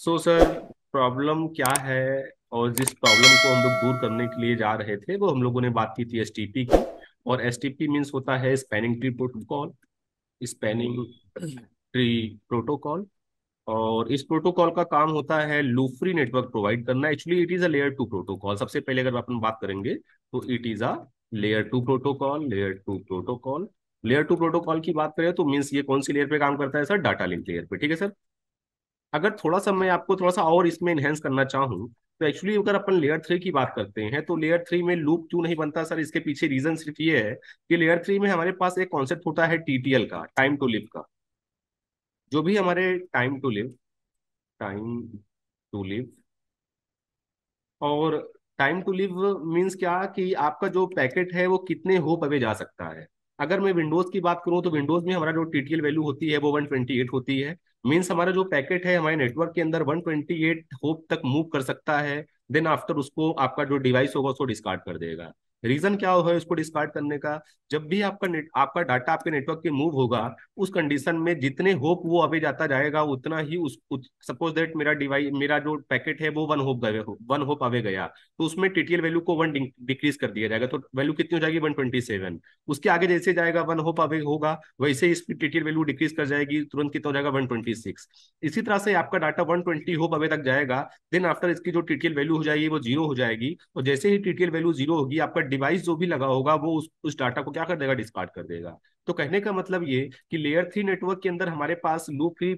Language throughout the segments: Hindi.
सो सर प्रॉब्लम क्या है और जिस प्रॉब्लम को हम लोग दूर करने के लिए जा रहे थे वो हम लोगों ने बात की थी एस की और एस टी मीन्स होता है spanning tree protocol spanning tree protocol और इस प्रोटोकॉल का काम होता है लूफ्री नेटवर्क प्रोवाइड करना actually it is a layer two protocol सबसे पहले अगर अपन बात करेंगे तो it is a layer two protocol layer two protocol layer two protocol की बात करें तो मीन्स ये कौन सी लेयर पे काम करता है सर डाटा लिंक लेयर पे ठीक है सर अगर थोड़ा सा मैं आपको थोड़ा सा और इसमें एनहेंस करना चाहूँ तो एक्चुअली अगर अपन लेयर थ्री की बात करते हैं तो लेयर थ्री में लूप क्यों नहीं बनता सर इसके पीछे रीजन सिर्फ ये है कि लेयर थ्री में हमारे पास एक कॉन्सेप्ट होता है टीटीएल का टाइम टू लिव का जो भी हमारे time to live time to live और टाइम टू लिव मीन्स क्या कि आपका जो पैकेट है वो कितने हो पवे जा सकता है अगर मैं विंडोज की बात करूँ तो विंडोज में हमारा जो टीटीएल वैल्यू होती है वो 128 होती है मीन्स हमारा जो पैकेट है हमारे नेटवर्क के अंदर 128 होप तक मूव कर सकता है देन आफ्टर उसको आपका जो डिवाइस होगा उसको डिस्कार्ड कर देगा रीजन क्या हो है उसको डिस्कार्ड करने का जब भी आपका नेट आपका डाटा आपके नेटवर्क के मूव होगा उस कंडीशन में जितने होप वो अभी जाता जाएगा उतना ही उस, सपोज दैट मेरा डिवाइस मेरा जो पैकेट है वो वन होप गए हो वन होप अवे गया तो उसमें टीटीएल वैल्यू को वन डिक्रीज कर दिया जाएगा तो वैल्यू कितनी हो जाएगी वन ट्वेंटी सेवन उसके आगे जैसे जाएगा वन होप अवे होगा वैसे इसकी टीटीएल वैल्यू डिक्रीज कर जाएगी तुरंत कितना हो जाएगा वन ट्वेंटी सिक्स इसी तरह से आपका data one twenty hop away तक जाएगा देन आफ्टर इसकी जो टीटीएल वैल्यू हो जाएगी वो जीरो हो जाएगी और जैसे ही टीटीएल वैल्यू जीरो होगी आपका डिवाइस जो भी लगा होगा वो उस उस डाटा को क्या कर देगा डिस्कार्ड कर देगा तो कहने का मतलब ये कि लेयर थ्री नेटवर्क के अंदर हमारे पास loop free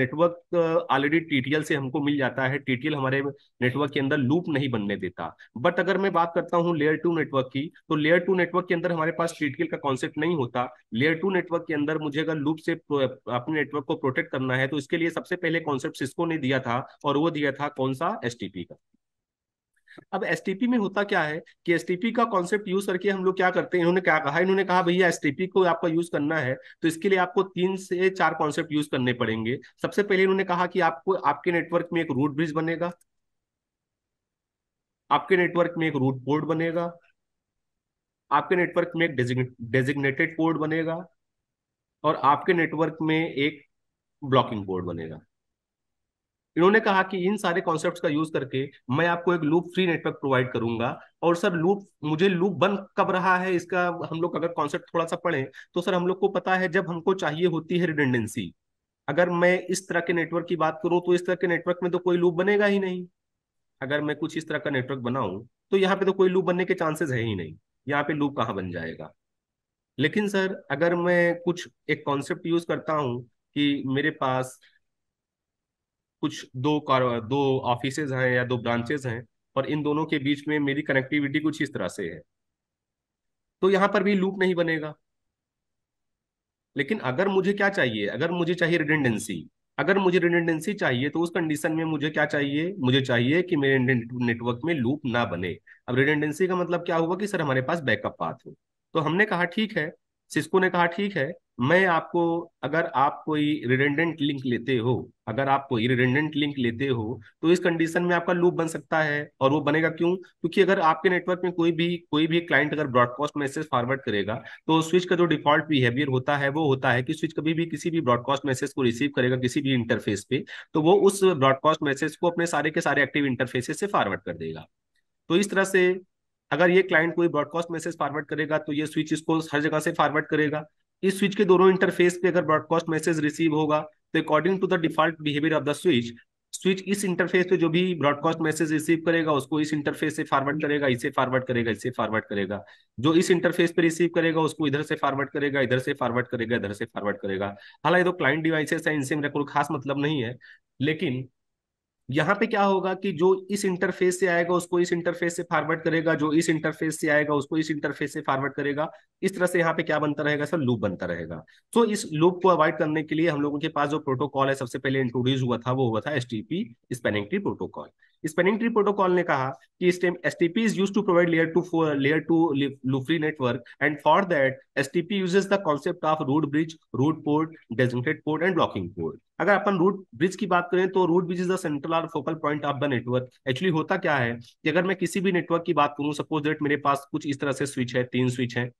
network already TTL से हमको मिल जाता है टीटीएल हमारे नेटवर्क के अंदर लूप नहीं बनने देता बट अगर मैं बात करता हूँ लेयर टू नेटवर्क की तो लेयर टू नेटवर्क के अंदर हमारे पास टीटीएल का कॉन्सेप्ट नहीं होता लेयर टू नेटवर्क के अंदर मुझे अगर लूप से अपने नेटवर्क को प्रोटेक्ट करना है तो इसके लिए सबसे पहले कॉन्सेप्ट सिस्को ने दिया था और वो दिया था कौन सा एस का अब एसटीपी में होता क्या है कि एसटीपी का कॉन्सेप्ट यूज करके हम लोग क्या करते हैं इन्होंने क्या कहा इन्होंने कहा भैया एसटीपी को आपका यूज करना है तो इसके लिए आपको तीन से चार कॉन्सेप्ट यूज करने पड़ेंगे सबसे पहले इन्होंने कहा कि आपको आपके नेटवर्क में एक रूट ब्रिज बनेगा आपके नेटवर्क में एक रूट पोर्ट बनेगा आपके नेटवर्क में एक डेजिग्नेटेड पोर्ट बनेगा और आपके नेटवर्क में एक ब्लॉकिंग बोर्ड बनेगा इन्होंने कहा कि इन सारे कॉन्सेप्ट का यूज करके मैं आपको एक लूप फ्री नेटवर्क प्रोवाइड करूंगा और सर लूप मुझे लूप बन कब रहा है इसका हम लोग अगर कॉन्सेप्ट थोड़ा सा पढ़े तो सर हम लोग को पता है जब हमको चाहिए होती है रिडेंडेंसी अगर मैं इस तरह के नेटवर्क की बात करूं तो इस तरह के नेटवर्क में तो कोई लूप बनेगा ही नहीं अगर मैं कुछ इस तरह का नेटवर्क बनाऊं तो यहाँ पे तो कोई लूप बनने के चांसेस है ही नहीं यहाँ पे लूप कहाँ बन जाएगा लेकिन सर अगर मैं कुछ एक कॉन्सेप्ट यूज करता हूँ कि मेरे पास कुछ दो कार दो ऑफिस हैं या दो ब्रांचेज हैं और इन दोनों के बीच में मेरी कनेक्टिविटी कुछ इस तरह से है तो यहाँ पर भी लूप नहीं बनेगा लेकिन अगर मुझे क्या चाहिए अगर मुझे चाहिए रिडेंडेंसी अगर मुझे रिडेंडेंसी चाहिए तो उस कंडीशन में मुझे क्या चाहिए मुझे चाहिए कि मेरे नेटवर्क में लूप ना बने अब रिडेंडेंसी का मतलब क्या हुआ कि सर हमारे पास बैकअप पाथ हो तो हमने कहा ठीक है सिस्को ने कहा ठीक है मैं आपको अगर आप कोई रिडेंडेंट लिंक लेते हो अगर आप कोई रिडेंडेंट लिंक लेते हो तो इस कंडीशन में आपका लूप बन सकता है और वो बनेगा क्यों क्योंकि अगर आपके नेटवर्क में कोई भी कोई भी क्लाइंट अगर ब्रॉडकास्ट मैसेज फॉरवर्ड करेगा तो स्विच का जो डिफॉल्ट बिहेवियर होता है वो होता है कि स्विच कभी भी किसी भी ब्रॉडकास्ट मैसेज को रिसीव करेगा किसी भी इंटरफेस पे तो वो उस ब्रॉडकास्ट मैसेज को अपने सारे के सारे एक्टिव इंटरफेसेस से फॉरवर्ड कर देगा तो इस तरह से अगर ये क्लाइंट कोई ब्रॉडकास्ट मैसेज फॉरवर्ड करेगा तो ये स्विच इसको हर जगह से फॉरवर्ड करेगा इस स्विच के दोनों इंटरफेस पे अगर ब्रॉडकास्ट मैसेज रिसीव होगा तो according to the default behaviour of the switch switch इस इंटरफेस पे जो भी ब्रॉडकास्ट मैसेज रिसीव करेगा उसको इस इंटरफेस से फॉरवर्ड करेगा इसे फॉरवर्ड करेगा इसे फॉरवर्ड करेगा जो इस इंटरफेस पे रिसीव करेगा उसको इधर से फॉरवर्ड करेगा इधर से फॉरवर्ड करेगा इधर से फॉरवर्ड करेगा हालांकि तो क्लाइंट डिवाइसेस है इनसे मेरा कोई खास मतलब नहीं है लेकिन यहाँ पे क्या होगा कि जो इस इंटरफेस से आएगा उसको इस इंटरफेस से फॉरवर्ड करेगा जो इस इंटरफेस से आएगा उसको इस इंटरफेस से फॉरवर्ड करेगा इस तरह से यहाँ पे क्या बनता रहेगा सर लूप बनता रहेगा तो इस लूप को अवॉइड करने के लिए हम लोगों के पास जो प्रोटोकॉल है सबसे पहले इंट्रोड्यूस हुआ था वो हुआ था S T P spanning protocol spanning tree protocol ने कहा कि इस time S T P is use to provide layer two layer two loop free network and for that S T P uses the concept of root bridge root port designate port and blocking port अगर अपन रूट ब्रिज की बात करें तो root bridge is the central और focal point of the network actually होता क्या है कि अगर मैं किसी भी नेटवर्क की बात करूं सपोज दैट मेरे पास कुछ इस तरह से स्विच है तीन स्विच है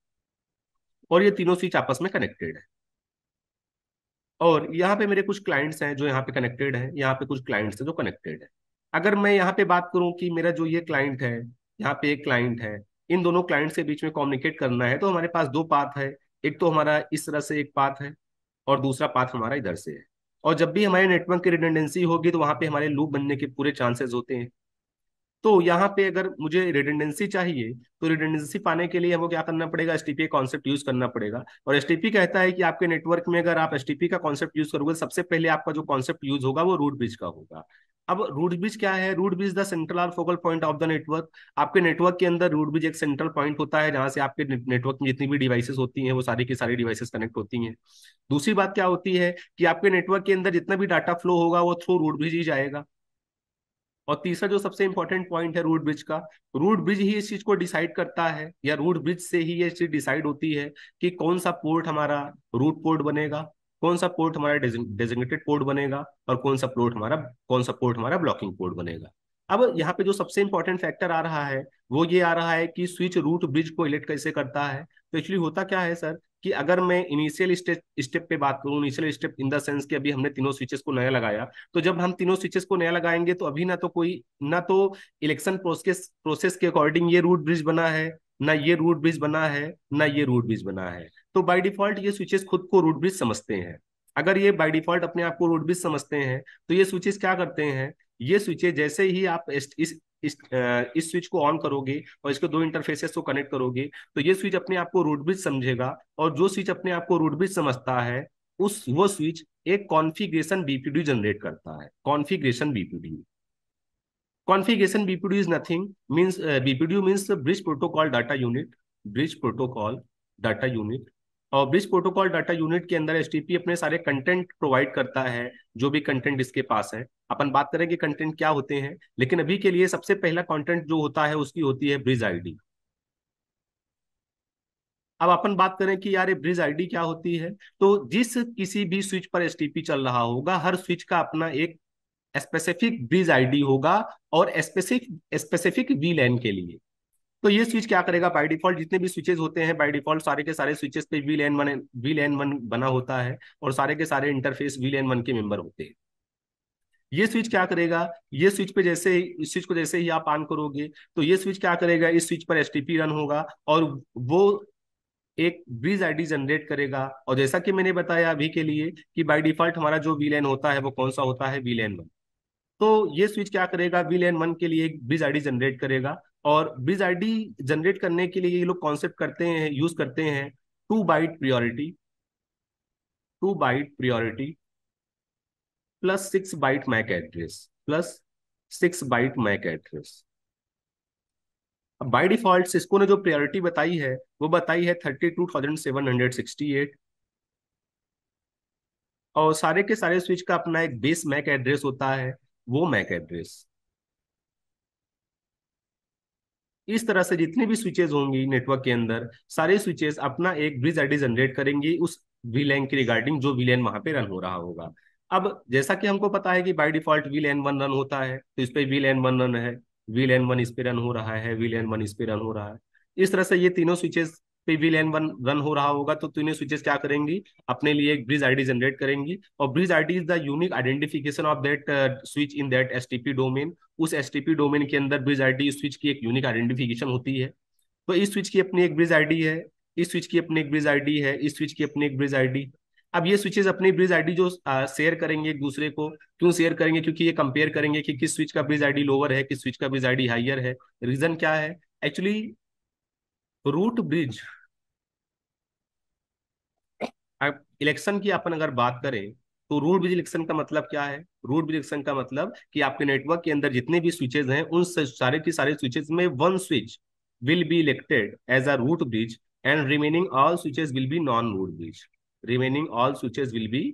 और ये तीनों स्विच आपस में कनेक्टेड है और यहाँ पे मेरे कुछ क्लाइंट्स हैं जो यहाँ पे कनेक्टेड हैं यहाँ पे कुछ क्लाइंट्स हैं जो कनेक्टेड है अगर मैं यहाँ पे बात करूँ कि मेरा जो ये क्लाइंट है यहाँ पे एक क्लाइंट है इन दोनों क्लाइंट के बीच में कॉम्युनिकेट करना है तो हमारे पास दो पाथ है एक तो हमारा इस तरह से एक पाथ है और दूसरा पाथ हमारा इधर से है और जब भी हमारे नेटवर्क की रिडेंडेंसी होगी तो वहाँ पे हमारे लूप बनने के पूरे चांसेस होते हैं तो यहाँ पे अगर मुझे रिडेंडेंसी चाहिए तो रिडेंडेंसी पाने के लिए हमको क्या करना पड़ेगा एस टी कॉन्सेप्ट यूज करना पड़ेगा और एस कहता है कि आपके नेटवर्क में अगर आप एस का कॉन्सेप्ट यूज करोगे तो सबसे पहले आपका जो कॉन्सेप्ट यूज होगा वो रूट ब्रिज का होगा अब रूट ब्रिज क्या है root bridge the central or focal point of the network आपके नेटवर्क के अंदर रूट ब्रिज एक सेंट्रल पॉइंट होता है जहां से आपके नेटवर्क में जितनी भी डिवाइसेस होती हैं वो सारी की सारी डिवाइसेस कनेक्ट होती हैं दूसरी बात क्या होती है कि आपके नेटवर्क के अंदर जितना भी डाटा फ्लो होगा वो थ्रू रूट ब्रिज ही जाएगा और तीसरा जो सबसे इंपॉर्टेंट पॉइंट है रूट ब्रिज का रूट ब्रिज ही इस चीज को डिसाइड करता है या रूट ब्रिज से ही ये चीज डिसाइड होती है कि कौन सा पोर्ट हमारा रूट पोर्ट बनेगा कौन सा पोर्ट हमारा डेजिग्नेटेड पोर्ट बनेगा और कौन सा पोर्ट हमारा कौन सा पोर्ट हमारा ब्लॉकिंग पोर्ट बनेगा अब यहाँ पे जो सबसे इंपॉर्टेंट फैक्टर आ रहा है वो ये आ रहा है कि स्विच रूट ब्रिज को इलेक्ट कैसे करता है तो एक्चुअली होता क्या है सर कि अगर मैं इनिशियल स्टेप स्टेप पे बात करूं initial step in the sense कि अभी हमने तीनों स्विचेस को नया लगाया तो जब हम तीनों स्विचेस को नया लगाएंगे तो अभी ना तो कोई ना तो इलेक्शन प्रोसेस प्रोसेस के अकॉर्डिंग ये रूट ब्रिज बना है ना ये रूट ब्रिज बना है ना ये रूट ब्रिज बना है तो बाई डिफॉल्ट ये स्विचेस खुद को रूट ब्रिज समझते हैं अगर ये बाई डिफॉल्ट अपने आप को रूट ब्रिज समझते हैं तो ये स्विचेस क्या करते हैं ये स्विचेस जैसे ही आप इस इस इस स्विच को ऑन करोगे और इसके दो इंटरफेसेस को कनेक्ट करोगे तो ये स्विच अपने आप को रूट ब्रिज समझेगा और जो स्विच अपने आप को रूट ब्रिज समझता है उस वो स्विच एक कॉन्फिग्रेशन बीपीडी जनरेट करता है configuration BPD configuration BPD is nothing means BPD means bridge protocol data unit bridge protocol data unit और ब्रिज प्रोटोकॉल डाटा यूनिट के अंदर एस अपने सारे कंटेंट प्रोवाइड करता है जो भी कंटेंट इसके पास है अपन बात करें कि कंटेंट क्या होते हैं लेकिन अभी के लिए सबसे पहला कंटेंट जो होता है उसकी होती है ब्रिज आईडी अब अपन बात करें कि यार ये ब्रिज आईडी क्या होती है तो जिस किसी भी स्विच पर एस चल रहा होगा हर स्विच का अपना एक स्पेसिफिक ब्रिज आईडी होगा और स्पेसिफिक स्पेसिफिक वी के लिए तो ये स्विच क्या करेगा बाई डिफॉल्ट जितने भी स्विचेस होते हैं बाई डिफॉल्ट सारे के सारे स्विचेस पे VLAN one VLAN one बना होता है और सारे के सारे इंटरफेस वी लैन वन के मेंबर होते हैं ये स्विच क्या करेगा ये स्विच पे जैसे इस स्विच को जैसे ही आप ऑन करोगे तो ये स्विच क्या करेगा इस स्विच पर एस रन होगा और वो एक ब्रिज आईडी जनरेट करेगा और जैसा कि मैंने बताया अभी के लिए कि बाय डिफॉल्ट हमारा जो वी लैन होता है वो कौन सा होता है वी लैन वन तो ये स्विच क्या करेगा वी लैन वन के लिए एक ब्रिज आईडी जनरेट करेगा और ब्रिज आईडी जनरेट करने के लिए ये लोग कॉन्सेप्ट करते हैं यूज करते हैं two byte priority two byte priority plus six byte MAC address plus six byte MAC address by default Cisco ने जो प्रायोरिटी बताई है वो बताई है thirty two thousand seven hundred sixty eight और सारे के सारे स्विच का अपना एक बेस मैक एड्रेस होता है वो मैक एड्रेस इस तरह से जितनी भी स्विचेज होंगी नेटवर्क के अंदर सारे स्विचेस अपना एक ब्रिज आईडी जनरेट करेंगी उस वीलैन के रिगार्डिंग जो वीलैन वहां पे रन हो रहा होगा अब जैसा कि हमको पता है कि by default VLAN one run होता है तो इस पे वील एन वन रन है वील एन वन इस पे रन हो रहा है वील एन वन इस पे रन हो रहा है इस तरह से ये तीनों स्विचेस पे भी लेन वन रन हो रहा होगा तो तीनों स्विचेस क्या करेंगी अपने लिए एक ब्रिज आईडी जनरेट करेंगी और bridge ID is the unique identification of that switch in that STP domain उस एसटीपी डोमेन के अंदर ब्रिज आईडी स्विच की एक यूनिक आइडेंटिफिकेशन होती है तो इस स्विच की अपनी एक ब्रिज आईडी है इस स्विच की अपनी एक ब्रिज आईडी है इस स्विच की अपनी एक ब्रिज आईडी अब ये स्विचेस अपनी ब्रिज आईडी जो शेयर करेंगे एक दूसरे को क्यों शेयर करेंगे क्योंकि ये कंपेयर करेंगे कि किस स्विच का ब्रिज आईडी लोअर है किस स्विच का ब्रिज आईडी हाइयर है रीजन क्या है एक्चुअली रूट ब्रिज अब इलेक्शन की अपन अगर बात करें तो रूट ब्रिज इलेक्शन का मतलब क्या है रूट ब्रिज इलेक्शन का मतलब कि आपके नेटवर्क के अंदर जितने भी स्विचेज हैं उन सारे के सारे स्विचेज में one switch will be elected as a root bridge and remaining all switches will be non root bridge remaining all switches will be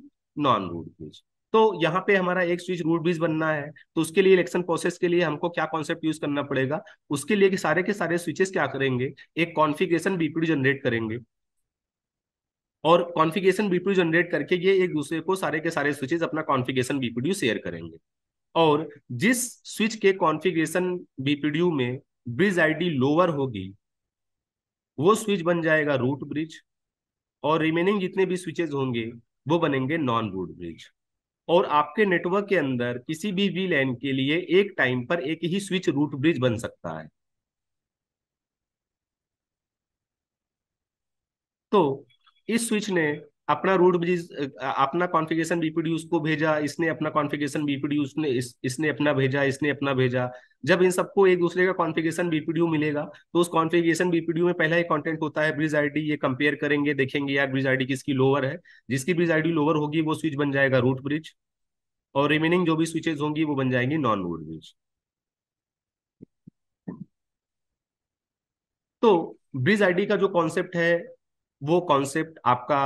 non root bridge तो यहाँ पे हमारा एक स्विच रूट ब्रिज बनना है तो उसके लिए इलेक्शन प्रोसेस के लिए हमको क्या कॉन्सेप्ट यूज करना पड़ेगा उसके लिए कि सारे के सारे स्विचेस क्या करेंगे एक कॉन्फिग्रेशन बीपीडी जनरेट करेंगे और कॉन्फ़िगरेशन बीपीडीयू जनरेट करके ये एक दूसरे को सारे के सारे स्विचेस अपना कॉन्फ़िगरेशन बीपीडी शेयर करेंगे और जिस स्विच के कॉन्फ़िगरेशन बीपीडीयू में ब्रिज आईडी लोअर होगी वो स्विच बन जाएगा रूट ब्रिज और रिमेनिंग जितने भी स्विचेस होंगे वो बनेंगे नॉन रूट ब्रिज और आपके नेटवर्क के अंदर किसी भी वी लैन के लिए एक टाइम पर एक ही स्विच रूट ब्रिज बन सकता है तो इस स्विच ने अपना रूट ब्रिज अपना कॉन्फ़िगरेशन बीपीडी उसको भेजा इसने अपना कॉन्फ़िगरेशन बीपीडी उसने इस, इसने अपना भेजा इसने अपना भेजा जब इन सबको एक दूसरे का कॉन्फ़िगरेशन बीपीडी मिलेगा तो उस कॉन्फ़िगरेशन बीपीडी में पहला ही कंटेंट होता है ब्रिज आईडी ये कंपेयर करेंगे देखेंगे यार ब्रिज आईडी किसकी लोअर है जिसकी ब्रिज आईडी लोअर होगी वो स्विच बन जाएगा रूट ब्रिज और रिमेनिंग जो भी स्विचेज होंगी वो बन जाएंगी नॉन रूट ब्रिज तो ब्रिज आईडी का जो कॉन्सेप्ट है वो कॉन्सेप्ट आपका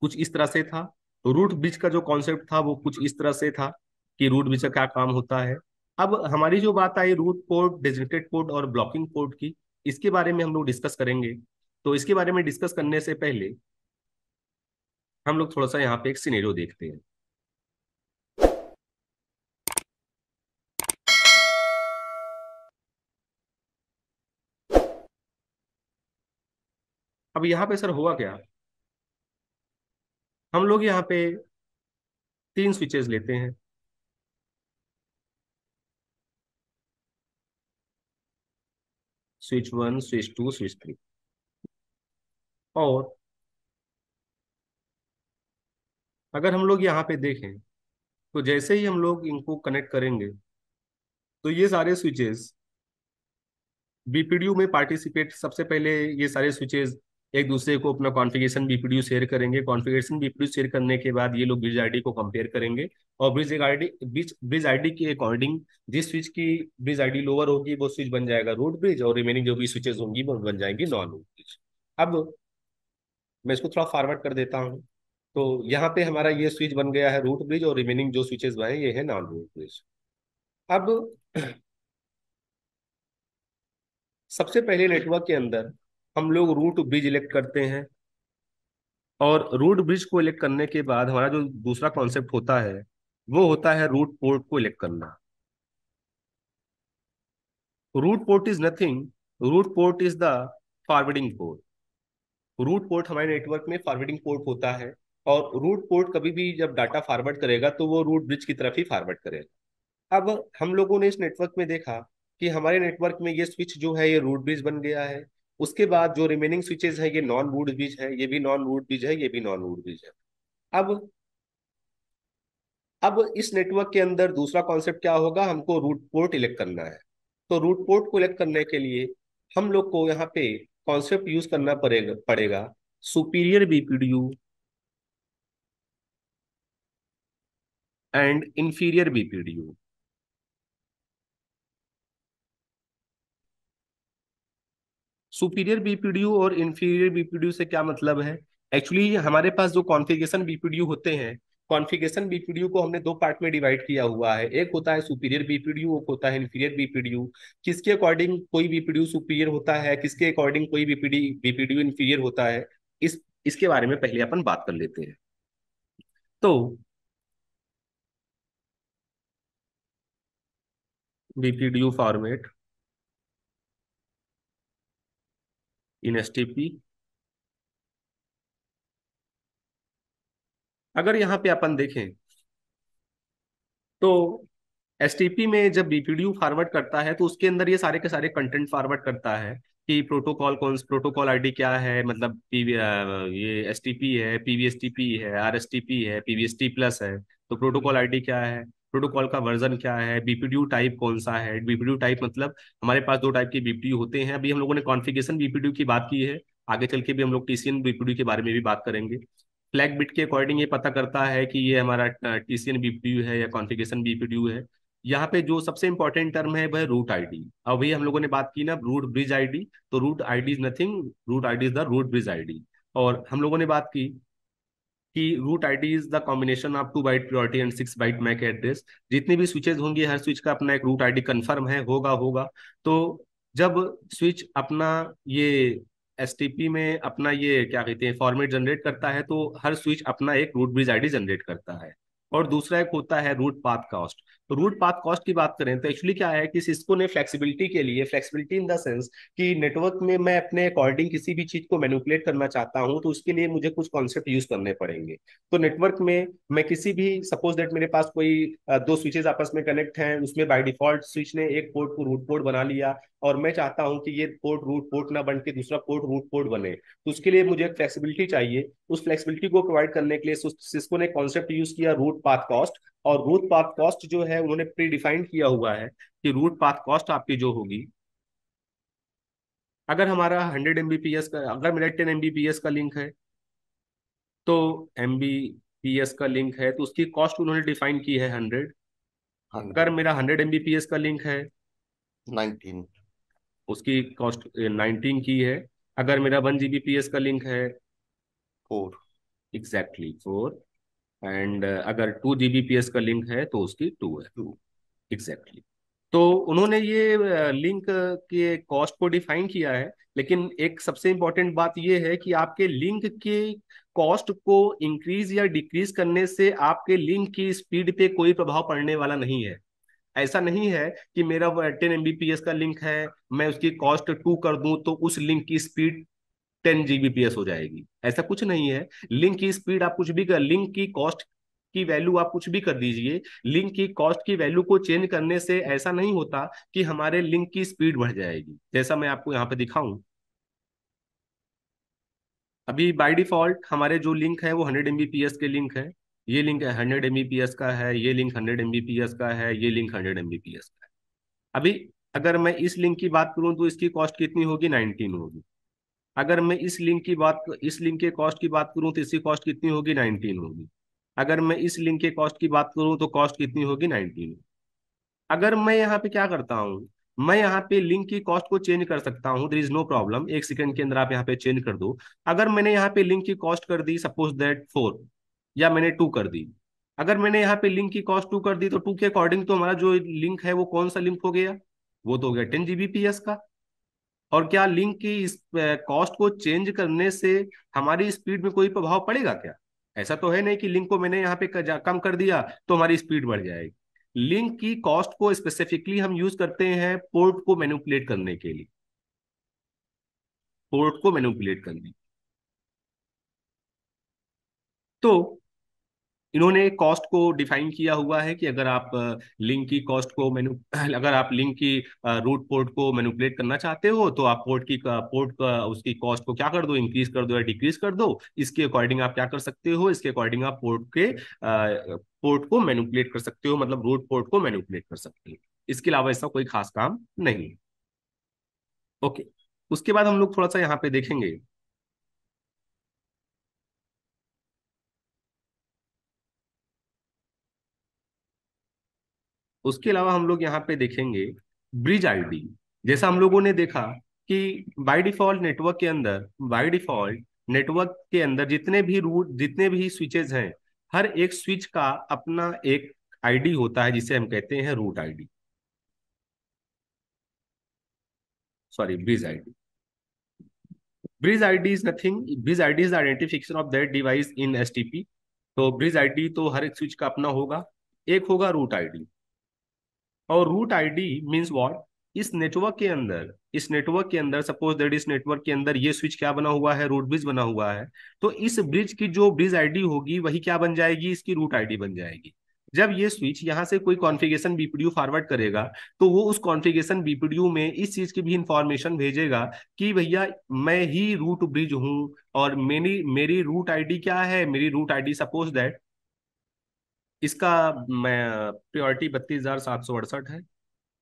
कुछ इस तरह से था रूट तो ब्रिज का जो कॉन्सेप्ट था वो कुछ इस तरह से था कि रूट ब्रिज का क्या काम होता है अब हमारी जो बात आई रूट पोर्ट डेजिग्नेटेड पोर्ट और ब्लॉकिंग पोर्ट की इसके बारे में हम लोग डिस्कस करेंगे तो इसके बारे में डिस्कस करने से पहले हम लोग थोड़ा सा यहाँ पे एक सिनेरियो देखते हैं अब यहाँ पे सर हुआ क्या हम लोग यहाँ पे तीन स्विचेस लेते हैं switch one switch two switch three और अगर हम लोग यहाँ पे देखें तो जैसे ही हम लोग इनको कनेक्ट करेंगे तो ये सारे स्विचेस बीपीडीयू में पार्टिसिपेट सबसे पहले ये सारे स्विचेस एक दूसरे को अपना कॉन्फ़िगरेशन बीपीडीयू शेयर करेंगे कॉन्फ़िगरेशन बीपीडीयू शेयर करने के बाद ये लोग ब्रिज आईडी को कंपेयर करेंगे और bridge ID bridge bridge ID के अकॉर्डिंग जिस स्विच की ब्रिज आईडी लोअर होगी वो स्विच बन जाएगा रूट ब्रिज और रिमेनिंग जो भी स्विचेज होंगी वो बन जाएंगी नॉन रूट ब्रिज अब मैं इसको थोड़ा फॉरवर्ड कर देता हूँ तो यहाँ पे हमारा ये स्विच बन गया है रूट ब्रिज और रिमेनिंग जो स्विचेज बने ये है नॉन रूट ब्रिज अब सबसे पहले नेटवर्क के अंदर हम लोग रूट ब्रिज इलेक्ट करते हैं और रूट ब्रिज को इलेक्ट करने के बाद हमारा जो दूसरा कॉन्सेप्ट होता है वो होता है रूट पोर्ट को इलेक्ट करना root port is nothing root port is the forwarding port root port हमारे नेटवर्क में फॉरवर्डिंग पोर्ट होता है और रूट पोर्ट कभी भी जब डाटा फॉरवर्ड करेगा तो वो रूट ब्रिज की तरफ ही फॉरवर्ड करेगा अब हम लोगों ने इस नेटवर्क में देखा कि हमारे नेटवर्क में ये स्विच जो है ये रूट ब्रिज बन गया है उसके बाद जो रिमेनिंग स्विचेज है ये नॉन वुड बीज है ये भी नॉन वुड बीज है ये भी नॉन वुड बीज है अब अब इस नेटवर्क के अंदर दूसरा कॉन्सेप्ट क्या होगा हमको रूट पोर्ट इलेक्ट करना है तो रूट पोर्ट को इलेक्ट करने के लिए हम लोग को यहाँ पे कॉन्सेप्ट यूज करना पड़ेगा पड़ेगा superior BPDU and inferior BPDU superior BPDU और इन्फीरियर बीपीडीयू से क्या मतलब है एक्चुअली हमारे पास जो कॉन्फ़िगरेशन बीपीडीयू होते हैं कॉन्फ़िगरेशन बीपीडीयू को हमने दो पार्ट में डिवाइड किया हुआ है एक होता है सुपीरियर बीपीडीयू एक होता है इन्फीरियर बीपीडीयू किसके अकॉर्डिंग कोई बीपीडीयू सुपीरियर होता है किसके अकॉर्डिंग कोई बीपीडी बीपीडीयू इन्फीरियर होता है इस इसके बारे में पहले अपन बात कर लेते हैं तो बीपीडीयू फॉर्मेट इन एसटीपी अगर यहाँ पे अपन देखें तो एसटीपी में जब बीपीडीयू फॉरवर्ड करता है तो उसके अंदर ये सारे के सारे कंटेंट फॉरवर्ड करता है कि प्रोटोकॉल कौन प्रोटोकॉल आईडी क्या है मतलब पीवी ये एसटीपी है पीवीएसटीपी है आरएसटीपी है पीवीएसटी प्लस है तो प्रोटोकॉल आईडी क्या है प्रोटोकॉल का वर्जन क्या है बीपीडीयू टाइप कौन सा है बीपीडीयू टाइप मतलब हमारे पास दो टाइप के बीपीडीयू होते हैं अभी हम लोगों ने कॉन्फ़िगरेशन बीपीडीयू की बात की है आगे चल के भी हम लोग टीसीएन बीपीडीयू के बारे में भी बात करेंगे फ्लैग बिट के अकॉर्डिंग ये पता करता है कि ये हमारा टीसीएन बीपीडीयू है या कॉन्फिगेशन बीपीडीयू है यहाँ पे जो सबसे इंपॉर्टेंट टर्म है वह रूट आईडी अभी हम लोगों ने बात की ना रूट ब्रिज आईडी तो root ID is nothing root ID is the root bridge ID और हम लोगों ने बात की कि root D is the combination of two byte priority and six byte MAC address जितनी भी स्विचेज होंगी हर स्विच का अपना एक रूट आई डी कन्फर्म है होगा होगा तो जब स्विच अपना ये एस में अपना ये क्या कहते हैं फॉर्मेट जनरेट करता है तो हर स्विच अपना एक root bridge I D generate करता है और दूसरा एक होता है रूट पाथ कॉस्ट तो रूट पाथ कॉस्ट की बात करें तो एक्चुअली क्या है कि सिस्को ने फ्लेक्सिबिलिटी के लिए फ्लेक्सिबिलिटी इन द सेंस कि नेटवर्क में मैं अपने अकॉर्डिंग किसी भी चीज को मैनिपुलेट करना चाहता हूं तो उसके लिए मुझे कुछ कॉन्सेप्ट यूज करने पड़ेंगे तो नेटवर्क में मैं किसी भी सपोज दैट मेरे पास कोई दो स्विचेज आपस में कनेक्ट है उसमें बाई डिफॉल्ट स्विच ने एक पोर्ट को रूट पोर्ट बना लिया और मैं चाहता हूं कि ये पोर्ट रूट पोर्ट ना बन के दूसरा पोर्ट रूट पोर्ट बने तो उसके लिए मुझे एक फ्लेक्सिबिलिटी चाहिए उस फ्लेक्सिबिलिटी को प्रोवाइड करने के लिए सिस्को ने कॉन्सेप्ट यूज किया रूट पाथ कॉस्ट और रूट पाथ कॉस्ट जो है उन्होंने प्री डिफाइंड किया हुआ है कि रूट पाथ कॉस्ट आपकी जो होगी अगर हमारा हंड्रेड एमबीपीएस का अगर मेरा टेन एमबीपीएस का लिंक है तो एमबीपीएस का लिंक है तो उसकी कॉस्ट उन्होंने डिफाइन की है हंड्रेड अगर मेरा हंड्रेड एमबीपीएस का लिंक है नाइनटीन उसकी कॉस्ट नाइनटीन की है अगर मेरा वन जीबीपीएस का लिंक है फोर एग्जैक्टली फोर एंड अगर टू जीबीपीएस का लिंक है तो उसकी टू है टू एग्जैक्टली तो उन्होंने ये लिंक के कॉस्ट को डिफाइन किया है लेकिन एक सबसे इम्पोर्टेंट बात यह है कि आपके लिंक के कॉस्ट को इंक्रीज या डिक्रीज करने से आपके लिंक की स्पीड पे कोई प्रभाव पड़ने वाला नहीं है ऐसा नहीं है कि मेरा टेन एम का लिंक है मैं उसकी कॉस्ट टू कर दूं तो उस लिंक की स्पीड टेन जी हो जाएगी ऐसा कुछ नहीं है लिंक की स्पीड आप कुछ भी कर लिंक की कॉस्ट की वैल्यू आप कुछ भी कर दीजिए लिंक की कॉस्ट की वैल्यू को चेंज करने से ऐसा नहीं होता कि हमारे लिंक की स्पीड बढ़ जाएगी जैसा मैं आपको यहाँ पे दिखाऊं अभी बाय डिफॉल्ट हमारे जो लिंक है वो हंड्रेड एम के लिंक है ये लिंक हंड्रेड एम का है ये लिंक हंड्रेड एम का है ये लिंक हंड्रेड एम का है अभी अगर मैं इस लिंक की बात करूं तो इसकी कॉस्ट कितनी होगी नाइनटीन होगी अगर मैं इस लिंक की बात इस लिंक के कॉस्ट की बात करूं तो इसकी कॉस्ट कितनी होगी नाइनटीन होगी अगर मैं इस लिंक के कॉस्ट की बात करूं तो कॉस्ट कितनी होगी नाइनटीन अगर मैं यहाँ पे क्या करता हूँ मैं यहाँ पे लिंक की कॉस्ट को चेंज कर सकता हूँ देर इज नो प्रॉब्लम एक सेकेंड के अंदर आप यहाँ पे चेंज कर दो अगर मैंने यहाँ पे लिंक की कॉस्ट कर दी सपोज दैट फोर या मैंने टू कर दी अगर मैंने यहाँ पे लिंक की कॉस्ट टू कर दी तो टू के अकॉर्डिंग तो हमारा जो लिंक है वो कौन सा लिंक हो गया वो तो हो गया टेन जीबीपीएस का और क्या लिंक की इस कॉस्ट को चेंज करने से हमारी स्पीड में कोई प्रभाव पड़ेगा क्या ऐसा तो है नहीं कि लिंक को मैंने यहाँ पे कम कर दिया तो हमारी स्पीड बढ़ जाएगी लिंक की कॉस्ट को स्पेसिफिकली हम यूज करते हैं पोर्ट को मैनिपुलेट करने के लिए पोर्ट को मैनिपुलेट करने तो इन्होंने कॉस्ट को डिफाइन किया हुआ है कि अगर आप लिंक की कॉस्ट को मैनु अगर आप लिंक की रूट पोर्ट को मैनुपुलेट करना चाहते हो तो आप पोर्ट की पोर्ट का उसकी कॉस्ट को क्या कर दो इंक्रीज कर दो या डिक्रीज कर दो इसके अकॉर्डिंग आप क्या कर सकते हो इसके अकॉर्डिंग आप पोर्ट के पोर्ट को मैनुपुलेट कर सकते हो मतलब रूट पोर्ट को मैनुपुलेट कर सकते हो इसके अलावा ऐसा कोई खास काम नहीं है ओके उसके बाद हम लोग थोड़ा सा यहाँ पे देखेंगे उसके अलावा हम लोग यहाँ पे देखेंगे ब्रिज आईडी जैसा हम लोगों ने देखा कि बाय डिफॉल्ट नेटवर्क के अंदर बाय डिफॉल्ट नेटवर्क के अंदर जितने भी रूट जितने भी स्विचेज हैं हर एक स्विच का अपना एक आईडी होता है जिसे हम कहते हैं root ID sorry bridge ID bridge ID is nothing bridge ID is identification of that device in STP तो ब्रिज आईडी तो हर एक स्विच का अपना होगा एक होगा रूट आईडी और रूट आईडी मींस व्हाट इस नेटवर्क के अंदर इस नेटवर्क के अंदर सपोज दैट इस नेटवर्क के अंदर ये स्विच क्या बना हुआ है रूट ब्रिज बना हुआ है तो इस ब्रिज की जो ब्रिज आईडी होगी वही क्या बन जाएगी इसकी रूट आईडी बन जाएगी जब ये स्विच यहाँ से कोई कॉन्फ़िगरेशन बीपीडीयू फॉरवर्ड करेगा तो वो उस कॉन्फ़िगरेशन बीपीडीयू में इस चीज की भी इंफॉर्मेशन भेजेगा कि भैया मैं ही रूट ब्रिज हूं और मेरी मेरी रूट आईडी क्या है मेरी रूट आईडी सपोज दैट इसका मैं प्योरिटी बत्तीस हज़ार सात सौ अड़सठ है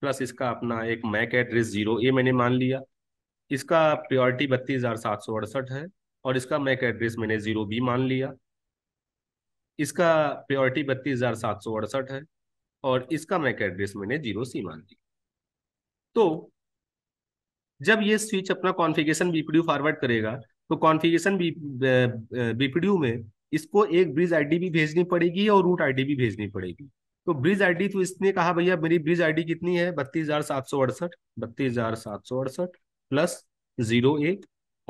प्लस इसका अपना एक मैक एड्रेस ज़ीरो ए मैंने मान लिया इसका प्योरिटी बत्तीस हज़ार सात सौ अड़सठ है और इसका मैक एड्रेस मैंने ज़ीरो बी मान लिया इसका प्योरिटी बत्तीस हज़ार सात सौ अड़सठ है और इसका मैक एड्रेस मैंने जीरो सी मान लिया तो जब ये स्विच अपना कॉन्फ़िगरेशन बीपीडीयू फॉरवर्ड करेगा तो कॉन्फ़िगरेशन बीपीडीयू में इसको एक ब्रिज आईडी भी भेजनी पड़ेगी और रूट आईडी भी भेजनी पड़ेगी तो ब्रिज आईडी तो इसने कहा भैया मेरी ब्रिज आईडी कितनी है बत्तीस हजार सात सौ अड़सठ बत्तीस हजार सात सौ अड़सठ प्लस जीरो एक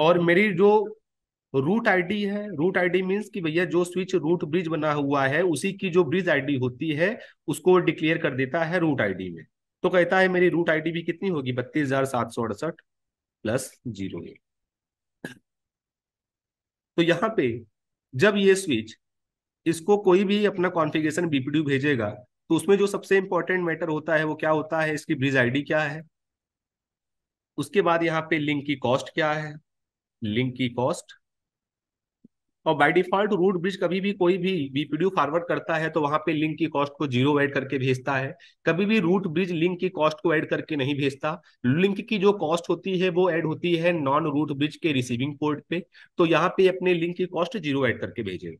और मेरी जो रूट आईडी है रूट आईडी मींस कि भैया जो स्विच रूट ब्रिज बना हुआ है उसी की जो ब्रिज आईडी होती है उसको डिक्लेयर कर देता है रूट आईडी में तो कहता है मेरी रूट आईडी भी कितनी होगी बत्तीस हजार सात सौ अड़सठ प्लस जीरो एक तो यहाँ पे जब ये स्विच इसको कोई भी अपना कॉन्फ़िगरेशन बीपीडीयू भेजेगा तो उसमें जो सबसे इंपॉर्टेंट मैटर होता है वो क्या होता है इसकी ब्रिज आईडी क्या है उसके बाद यहाँ पे लिंक की कॉस्ट क्या है लिंक की कॉस्ट और बाय डिफॉल्ट रूट ब्रिज कभी भी कोई भी बीपीडीयू फॉरवर्ड करता है तो वहां पे लिंक की कॉस्ट को जीरो ऐड करके भेजता है कभी भी रूट ब्रिज लिंक की कॉस्ट को ऐड करके नहीं भेजता लिंक की जो कॉस्ट होती है वो ऐड होती है नॉन रूट ब्रिज के रिसीविंग पोर्ट पे तो यहाँ पे अपने लिंक की कॉस्ट जीरो ऐड करके भेजेगा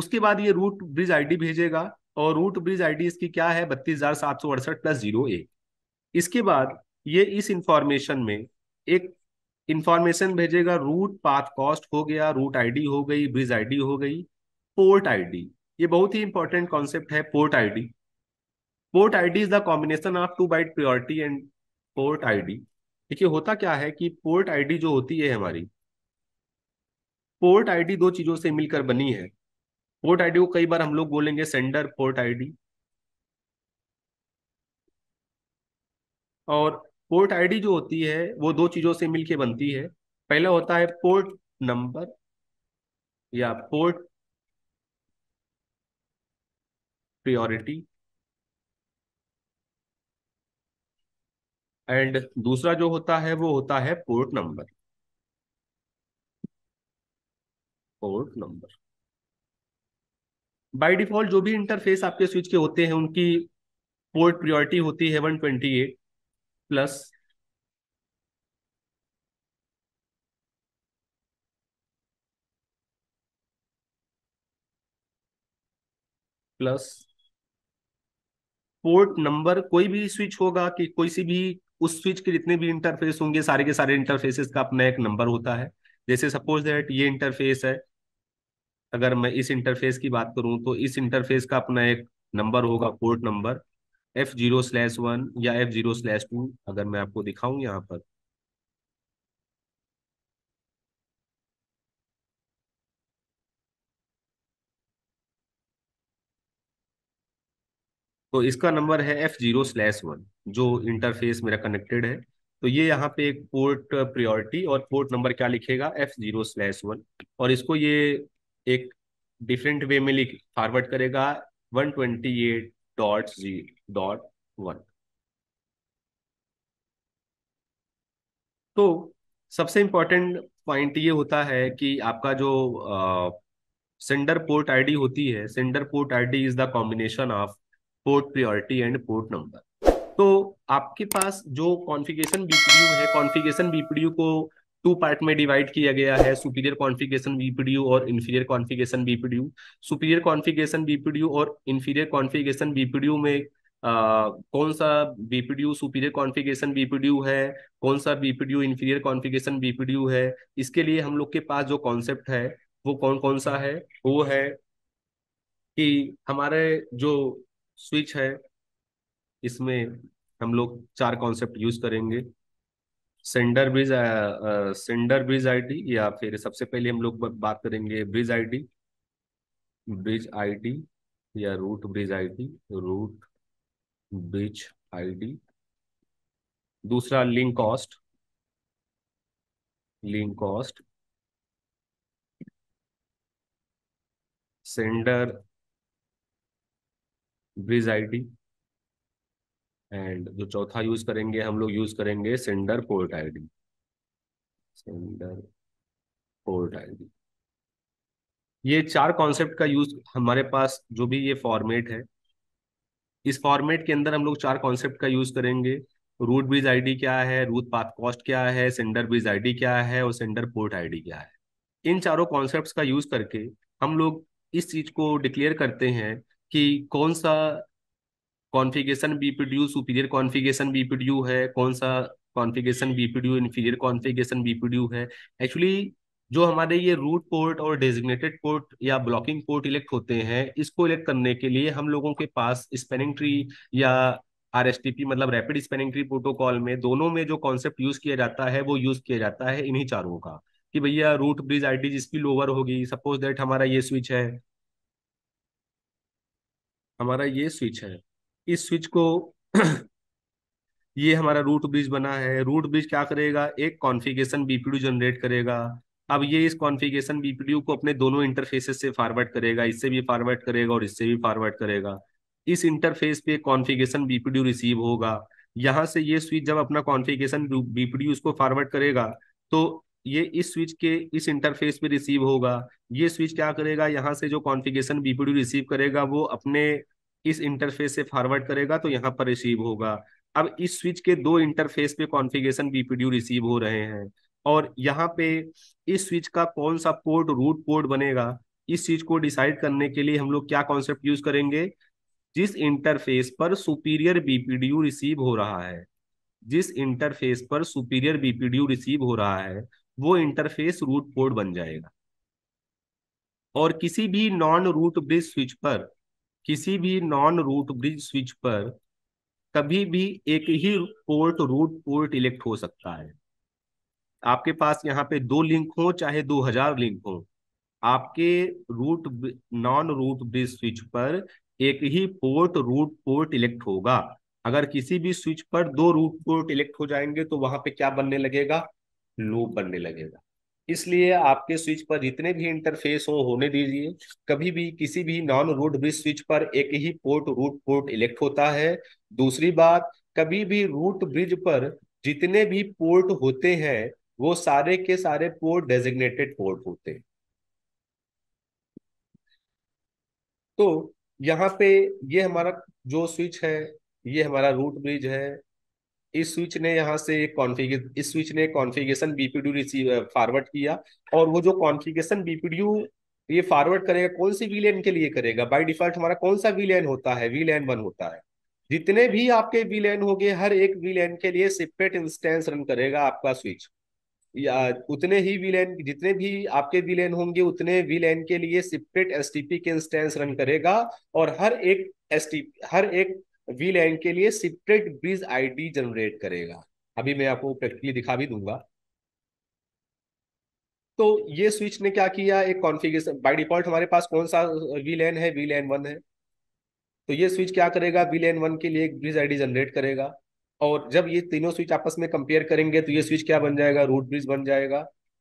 उसके बाद ये रूट ब्रिज आईडी भेजेगा और रूट ब्रिज आईडी इसकी क्या है बत्तीस हजार सात सौ अड़सठ प्लस जीरो एक इसके बाद ये इस इंफॉर्मेशन में एक इंफॉर्मेशन भेजेगा रूट पाथ कॉस्ट हो गया रूट आईडी हो गई ब्रिज आईडी हो गई पोर्ट आईडी ये बहुत ही इंपॉर्टेंट कॉन्सेप्ट है port ID port ID is the combination of two byte priority and port ID देखिए होता क्या है कि पोर्ट आईडी जो होती है हमारी पोर्ट आईडी दो चीजों से मिलकर बनी है पोर्ट आईडी को कई बार हम लोग बोलेंगे सेंडर पोर्ट आईडी और पोर्ट आईडी जो होती है वो दो चीजों से मिलके बनती है पहला होता है पोर्ट नंबर या पोर्ट प्रियोरिटी एंड दूसरा जो होता है वो होता है port number port number by default जो भी इंटरफेस आपके स्विच के होते हैं उनकी पोर्ट प्रियोरिटी होती है 128 प्लस प्लस पोर्ट नंबर कोई भी स्विच होगा कि कोई सी भी उस स्विच के जितने भी इंटरफेस होंगे सारे के सारे इंटरफेसेस का अपना एक नंबर होता है जैसे सपोज दैट ये इंटरफेस है अगर मैं इस इंटरफेस की बात करूं तो इस इंटरफेस का अपना एक नंबर होगा port number F zero slash one या एफ जीरो स्लैश टू अगर मैं आपको दिखाऊं यहाँ पर तो इसका नंबर है एफ जीरो स्लैश वन जो इंटरफेस मेरा कनेक्टेड है तो ये यहाँ पे एक पोर्ट प्रियोरिटी और पोर्ट नंबर क्या लिखेगा एफ जीरो स्लैश वन और इसको ये एक डिफरेंट वे में लिख फॉरवर्ड करेगा one twenty eight dot zero dot one तो सबसे इंपॉर्टेंट पॉइंट ये होता है कि आपका जो सेंडर पोर्ट आईडी होती है sender port ID is the combination of port priority and port number तो आपके पास जो कॉन्फ़िगरेशन बीपीडीयू है कॉन्फ़िगरेशन बीपीडीयू को टू पार्ट में डिवाइड किया गया है सुपीरियर कॉन्फ़िगरेशन बीपीडीयू और inferior configuration BPDU superior configuration BPDU और इन्फीरियर कॉन्फ़िगरेशन बीपीडीयू में कौन सा बीपीडीयू सुपीरियर कॉन्फ़िगरेशन बीपीडीयू है कौन सा बीपीडीयू इन्फीरियर कॉन्फ़िगरेशन बीपीडीयू है इसके लिए हम लोग के पास जो कॉन्सेप्ट है वो कौन कौन सा है वो है कि हमारे जो स्विच है इसमें हम लोग चार कॉन्सेप्ट यूज करेंगे sender bridge sender bridge ID या फिर सबसे पहले हम लोग बात करेंगे ब्रिज आईडी ब्रिज आईडी या root bridge ID root bridge ID दूसरा link cost link cost sender bridge ID and जो चौथा यूज करेंगे हम लोग यूज करेंगे sender port ID sender port ID ये चार कॉन्सेप्ट का यूज हमारे पास जो भी ये फॉर्मेट है इस फॉर्मेट के अंदर हम लोग चार कॉन्सेप्ट का यूज करेंगे रूट ब्रिज आईडी क्या है रूट पाथ कॉस्ट क्या है सेंडर ब्रिज आईडी क्या है और सेंडर पोर्ट आईडी क्या है इन चारों कॉन्सेप्ट का यूज करके हम लोग इस चीज को डिक्लेयर करते हैं कि कौन सा configuration BPDU superior configuration BPDU है कौन सा configuration BPDU inferior configuration BPDU है एक्चुअली जो हमारे ये रूट पोर्ट और डेजिग्नेटेड पोर्ट या ब्लॉकिंग पोर्ट इलेक्ट होते हैं इसको इलेक्ट करने के लिए हम लोगों के पास स्पेनिंग ट्री या आर मतलब रैपिड स्पेनिंग ट्री प्रोटोकॉल में दोनों में जो कॉन्सेप्ट यूज किया जाता है वो यूज किया जाता है इन्हीं चारों का कि भैया रूट ब्रिज आई टी जिसकी लोअर होगी सपोज दैट हमारा ये स्विच है हमारा ये स्विच है इस स्विच को ये हमारा रूट ब्रिज बना है रूट ब्रिज क्या करेगा एक कॉन्फ़िगरेशन बीपीडू जनरेट करेगा अब ये इस कॉन्फ़िगरेशन बीपीडीयू को अपने दोनों इंटरफेसेस से फॉरवर्ड करेगा इससे भी फॉरवर्ड करेगा और इससे भी फॉरवर्ड करेगा इस इंटरफेस पे कॉन्फ़िगरेशन बीपीडीयू रिसीव होगा यहाँ से ये स्विच जब अपना कॉन्फ़िगरेशन बीपीडीयू इसको फॉरवर्ड करेगा तो ये इस स्विच के इस इंटरफेस पे रिसीव होगा ये स्विच क्या करेगा यहाँ से जो कॉन्फ़िगरेशन बीपीडीयू रिसीव करेगा वो अपने इस इंटरफेस से फॉरवर्ड करेगा तो यहाँ पर रिसीव होगा अब इस स्विच के दो इंटरफेस पे कॉन्फ़िगरेशन बीपीडीयू रिसीव हो रहे हैं और यहाँ पे इस स्विच का कौन सा पोर्ट रूट पोर्ट बनेगा इस चीज को डिसाइड करने के लिए हम लोग क्या कॉन्सेप्ट यूज करेंगे जिस इंटरफेस पर सुपीरियर बीपीडीयू रिसीव हो रहा है जिस इंटरफेस पर सुपीरियर बीपीडीयू रिसीव हो रहा है वो इंटरफेस रूट पोर्ट बन जाएगा और किसी भी नॉन रूट ब्रिज स्विच पर किसी भी नॉन रूट ब्रिज स्विच पर कभी भी एक ही पोर्ट रूट पोर्ट इलेक्ट हो सकता है आपके पास यहाँ पे दो लिंक हो चाहे दो हजार लिंक हो आपके root non root bridge switch पर एक ही पोर्ट रूट पोर्ट इलेक्ट होगा अगर किसी भी स्विच पर दो रूट पोर्ट इलेक्ट हो जाएंगे तो वहां पे क्या बनने लगेगा लूप बनने लगेगा इसलिए आपके स्विच पर जितने भी इंटरफेस हो होने दीजिए कभी भी किसी भी नॉन रूट ब्रिज स्विच पर एक ही पोर्ट रूट पोर्ट इलेक्ट होता है दूसरी बात कभी भी रूट ब्रिज पर जितने भी पोर्ट होते हैं वो सारे के सारे पोर्ट डेजिग्नेटेड पोर्ट होते हैं तो यहाँ पे ये हमारा जो स्विच है ये हमारा रूट ब्रिज है इस स्विच ने यहाँ से कॉन्फ़िग इस स्विच ने कॉन्फ़िगरेशन बीपीडीयू रिसीव फॉरवर्ड किया और वो जो कॉन्फ़िगरेशन बीपीडीयू ये फॉरवर्ड करेगा कौन सी वीलैन के लिए करेगा बाय डिफॉल्ट हमारा कौन सा वीलैन होता है वीलैन वन होता है जितने भी आपके वीलैन गए हर एक वीलैन के लिए सिपरेट इंस्टेंस रन करेगा आपका स्विच या उतने ही विलेन जितने भी आपके विलेन होंगे उतने विलेन के लिए सेपरेट एसटीपी के इंस्टेंस रन करेगा और हर एक एसटीपी हर एक विलेन के लिए सेपरेट ब्रिज आईडी जनरेट करेगा अभी मैं आपको प्रैक्टिकली दिखा भी दूंगा तो ये स्विच ने क्या किया एक कॉन्फ़िगरेशन बाय डिफॉल्ट हमारे पास कौन सा विलेन है विलेन वन है तो ये स्विच क्या करेगा विलेन वन के लिए एक ब्रिज आईडी जनरेट करेगा और जब ये तीनों स्विच आपस में कंपेयर करेंगे तो ये स्विच क्या बन जाएगा रूट ब्रिज बन जाएगा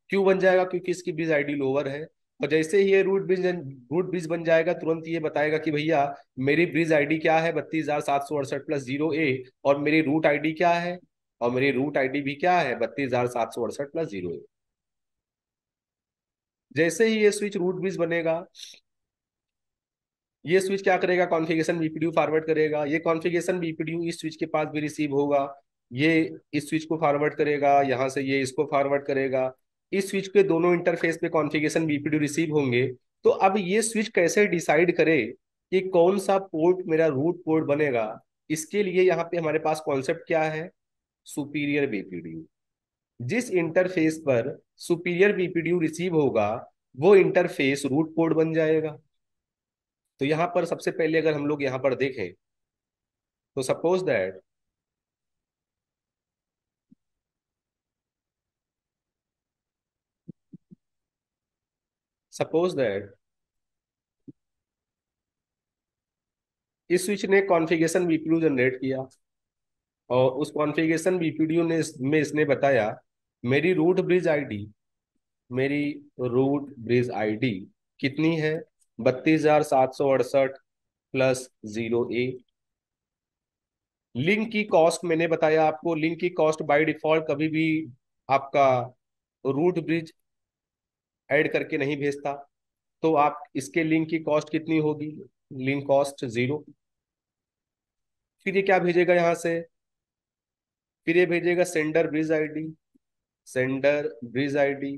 क्यों बन जाएगा क्योंकि इसकी ब्रिज आईडी लोअर है और जैसे ही ये रूट ब्रिज रूट ब्रिज बन जाएगा तुरंत ये बताएगा कि भैया मेरी ब्रिज आईडी क्या है बत्तीस हजार सात सौ अड़सठ प्लस जीरो ए और मेरी रूट आईडी क्या है और मेरी रूट आईडी भी क्या है बत्तीस हजार सात सौ अड़सठ प्लस जीरो ए जैसे ही ये स्विच रूट ब्रिज बनेगा ये स्विच क्या करेगा कॉन्फ़िगरेशन बीपीडीयू फॉरवर्ड करेगा ये कॉन्फ़िगरेशन बीपीडीयू इस स्विच के पास भी रिसीव होगा ये इस स्विच को फॉरवर्ड करेगा यहाँ से ये इसको फॉरवर्ड करेगा इस स्विच के दोनों इंटरफेस पे कॉन्फ़िगरेशन बीपीडीयू रिसीव होंगे तो अब ये स्विच कैसे डिसाइड करे कि कौन सा पोर्ट मेरा रूट पोर्ट बनेगा इसके लिए यहाँ पे हमारे पास कॉन्सेप्ट क्या है सुपीरियर बीपीडीयू जिस इंटरफेस पर सुपीरियर बीपीडीयू रिसीव होगा वो इंटरफेस रूट पोर्ट बन जाएगा तो यहां पर सबसे पहले अगर हम लोग यहां पर देखें तो सपोज दैट सपोज दैट इस स्विच ने कॉन्फ़िगरेशन वीपीडीयू जनरेट किया और उस कॉन्फ़िगरेशन वीपीडीयू ने इस, में इसने बताया मेरी रूट ब्रिज आईडी मेरी रूट ब्रिज आईडी कितनी है बत्तीस हजार सात सौ अड़सठ प्लस जीरो ए लिंक की कॉस्ट मैंने बताया आपको लिंक की कॉस्ट बाय डिफॉल्ट कभी भी आपका रूट ब्रिज ऐड करके नहीं भेजता तो आप इसके लिंक की कॉस्ट कितनी होगी लिंक कॉस्ट जीरो फिर ये क्या भेजेगा यहाँ से फिर ये भेजेगा sender bridge ID sender bridge ID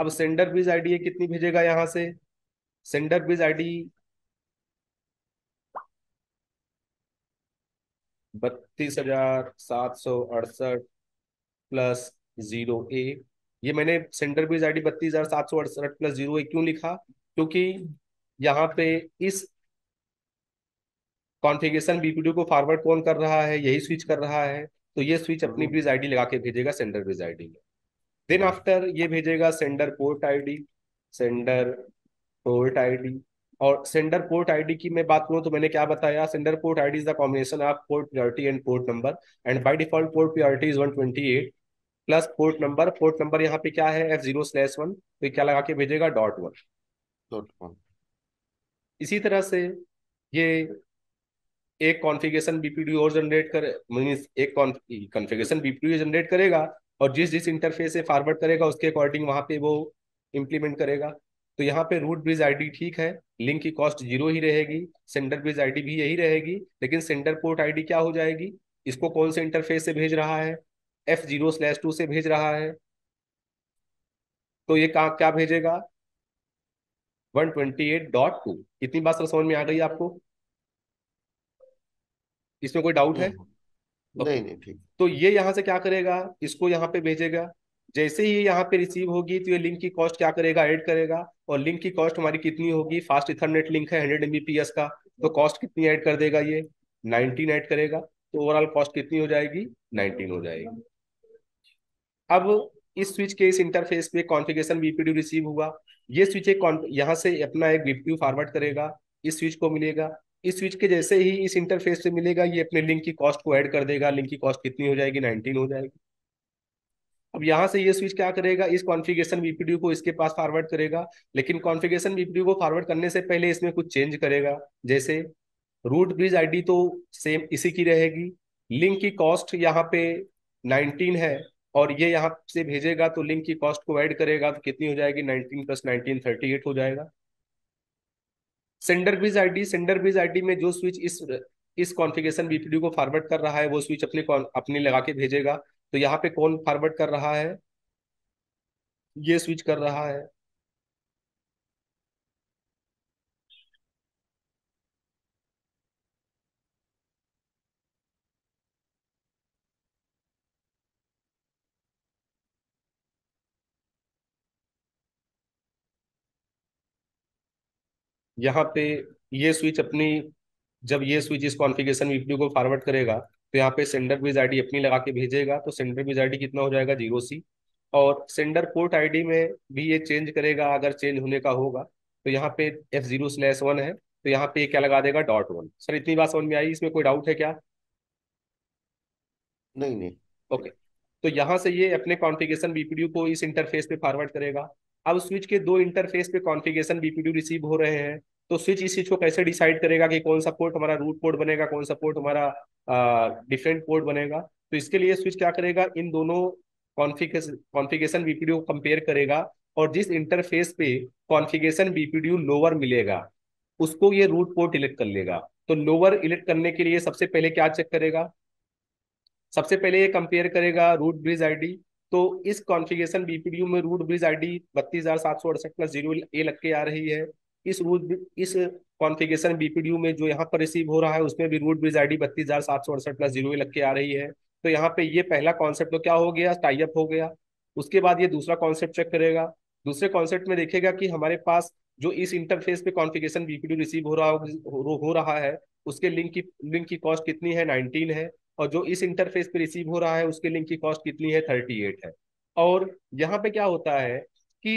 अब सेंडर ब्रिज आईडी ये कितनी भेजेगा यहाँ से सेंडर बिज आईडी बत्तीस हजार सात सौ अड़सठ प्लस जीरो ए ये मैंने सेंटर पेज आईडी बत्तीस हजार सात सौ अड़सठ प्लस जीरो ए क्यों लिखा क्योंकि यहाँ पे इस कॉन्फ़िगरेशन बीपीडी को फॉरवर्ड कौन कर रहा है यही स्विच कर रहा है तो ये स्विच अपनी ब्रिज हम्म। आईडी लगा के भेजेगा सेंडर ब्रिज आईडी में देन हम्म। आफ्टर ये भेजेगा sender port ID sender port ID और सेंडर पोर्ट आईडी की मैं बात करूं तो मैंने क्या बताया sender port ID is the combination of port priority and port number and by default port priority is 128 plus port number port number यहाँ पे क्या है एफ जीरो स्लैश वन तो क्या लगा के भेजेगा डॉट वन डॉट वन इसी तरह से ये एक कॉन्फ़िगरेशन बीपीडी और जनरेट कर मीन्स एक कॉन्फ़िगरेशन बीपीडी जनरेट करेगा और जिस जिस इंटरफेस से फॉरवर्ड करेगा उसके अकॉर्डिंग वहां पे वो इंप्लीमेंट करेगा तो यहाँ पे रूट ब्रिज आईडी ठीक है लिंक की कॉस्ट जीरो ही रहेगी सेंटर ब्रिज आईडी भी यही रहेगी लेकिन सेंटर पोर्ट आईडी क्या हो जाएगी इसको कौन से इंटरफेस से भेज रहा है एफ जीरो स्लैश टू से भेज रहा है तो ये कहा क्या भेजेगा one twenty eight dot two कितनी बात समझ में आ गई आपको इसमें कोई डाउट है नहीं नहीं ठीक तो ये यहां से क्या करेगा इसको यहाँ पे भेजेगा जैसे ही यहाँ पे रिसीव होगी तो ये लिंक की कॉस्ट क्या करेगा ऐड करेगा और लिंक की कॉस्ट हमारी कितनी होगी फास्ट इथरनेट लिंक है हंड्रेड एमबीपीएस का तो कॉस्ट कितनी ऐड कर देगा ये नाइनटीन ऐड करेगा तो ओवरऑल कॉस्ट कितनी हो जाएगी नाइनटीन हो जाएगी अब इस स्विच के इस इंटरफेस पे कॉन्फ़िगरेशन बीपीडी रिसीव हुआ ये स्विच एक यहाँ से अपना एक बीपीडी फॉरवर्ड करेगा इस स्विच को मिलेगा इस स्विच के जैसे ही इस इंटरफेस से मिलेगा ये अपने लिंक की कॉस्ट को ऐड कर देगा लिंक की कॉस्ट कितनी हो जाएगी नाइनटीन हो जाएगी अब यहाँ से ये स्विच क्या करेगा इस कॉन्फ़िगरेशन बीपीडी को इसके पास फॉरवर्ड करेगा लेकिन कॉन्फ़िगरेशन बीपीडी को फॉरवर्ड करने से पहले इसमें कुछ चेंज करेगा जैसे रूट ब्रिज आईडी तो सेम इसी की रहेगी लिंक की कॉस्ट यहाँ पे 19 है और ये यहाँ से भेजेगा तो लिंक की कॉस्ट को ऐड करेगा तो कितनी हो जाएगी नाइनटीन प्लस थर्टी एट हो जाएगा sender bridge I sender bridge I में जो स्विच इस इस कॉन्फ़िगरेशन बीपीडी को फॉरवर्ड कर रहा है वो स्विच अपने अपनी लगा के भेजेगा तो यहाँ पे कौन फॉरवर्ड कर रहा है ये स्विच कर रहा है यहाँ पे ये स्विच अपनी जब ये स्विच इस कॉन्फ़िगरेशन वीपीयू को फॉरवर्ड करेगा तो यहाँ पे सेंडर बीज आई अपनी लगा के भेजेगा तो सेंडर बीज आई कितना हो जाएगा जीरो सी और सेंडर पोर्ट आईडी में भी ये चेंज करेगा अगर चेंज होने का होगा तो यहाँ पे एफ जीरो स्लैश वन है तो यहाँ पे क्या लगा देगा डॉट वन सर इतनी बात समझ में आई इसमें कोई डाउट है क्या नहीं नहीं ओके तो यहाँ से ये अपने कॉन्फ़िगरेशन बीपीडीयू को इस इंटरफेस पे फॉरवर्ड करेगा अब स्विच के दो इंटरफेस पे कॉन्फ़िगरेशन बीपीडीयू रिसीव हो रहे हैं तो स्विच इस चीज को कैसे डिसाइड करेगा कि कौन सा पोर्ट हमारा रूट पोर्ट बनेगा कौन सा पोर्ट हमारा डिफरेंट पोर्ट बनेगा तो इसके लिए स्विच क्या करेगा इन दोनों कॉन्फ़िगरेशन वीपीडीयू को कंपेयर करेगा और जिस इंटरफेस पे कॉन्फ़िगरेशन वीपीडीयू लोअर मिलेगा उसको ये रूट पोर्ट इलेक्ट कर लेगा तो लोअर इलेक्ट करने के लिए सबसे पहले क्या चेक करेगा सबसे पहले ये कंपेयर करेगा रूट ब्रिज आईडी तो इस कॉन्फ़िगरेशन बीपीडीयू में रूट ब्रिज आईडी डी बत्तीस हजार सात सौ अड़सठ प्लस जीरो ए लग के आ रही है इस रूट इस कॉन्फ़िगरेशन बीपीडीयू में जो यहाँ पर रिसीव हो रहा है उसमें भी रूट ब्रिज आईडी बत्तीस हजार सात सौ अड़सठ प्लस जीरो लग के आ रही है तो यहाँ पे ये पहला कॉन्सेप्ट तो क्या हो गया टाइप हो गया उसके बाद ये दूसरा कॉन्सेप्ट चेक करेगा दूसरे कॉन्सेप्ट में देखेगा कि हमारे पास जो इस इंटरफेस पे कॉन्फ़िगरेशन बीपीडी रिसीव हो रहा हो, हो रहा है उसके लिंक की लिंक की कॉस्ट कितनी है नाइनटीन है और जो इस इंटरफेस पे रिसीव हो रहा है उसके लिंक की कॉस्ट कितनी है थर्टी एट है और यहाँ पे क्या होता है कि